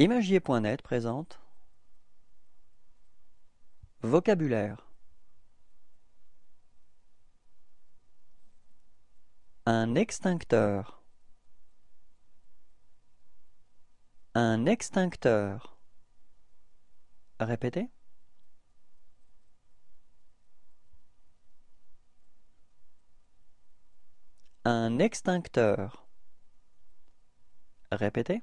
Imagier.net présente Vocabulaire Un extincteur Un extincteur Répétez Un extincteur Répétez